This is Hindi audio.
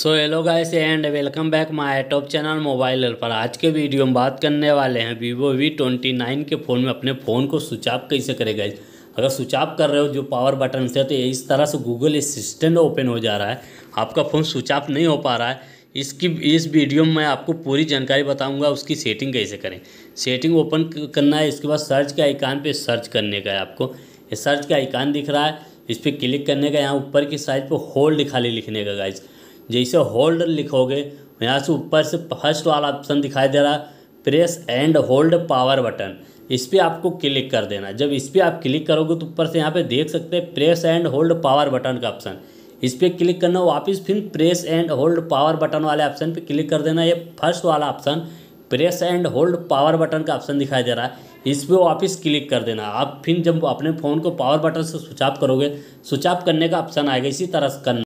so hello guys and welcome back my top channel mobile पर आज के वीडियो में बात करने वाले हैं वीवो वी ट्वेंटी नाइन के फ़ोन में अपने फ़ोन को स्विच ऑफ कैसे करें गाइस अगर स्विच ऑफ कर रहे हो जो पावर बटन से तो इस तरह से गूगल असिस्टेंट ओपन हो जा रहा है आपका फ़ोन स्विच ऑफ नहीं हो पा रहा है इसकी इस वीडियो में मैं आपको पूरी जानकारी बताऊँगा उसकी सेटिंग कैसे करें सेटिंग ओपन करना है इसके बाद सर्च के आइकान पर सर्च करने का है आपको सर्च का आइकान दिख रहा है इस पर क्लिक करने का यहाँ ऊपर की साइड पर होल्ड खाली लिखने का गाइज़ जैसे होल्ड लिखोगे यहाँ से ऊपर से फर्स्ट वाला ऑप्शन दिखाई दे रहा है press and hold power button इस पर आपको क्लिक कर देना जब इस पर आप क्लिक करोगे तो ऊपर से यहाँ पे देख सकते हैं press and hold power button का ऑप्शन इस पर क्लिक करना वापस फिर press and hold power button वाले ऑप्शन पे क्लिक कर देना ये फर्स्ट वाला option press and hold power button का ऑप्शन दिखाई दे रहा है इस पर वापस क्लिक कर देना आप फिर जब अपने फ़ोन को पावर बटन से स्विच ऑफ करोगे स्विच ऑफ करने का ऑप्शन आएगा इसी तरह से करना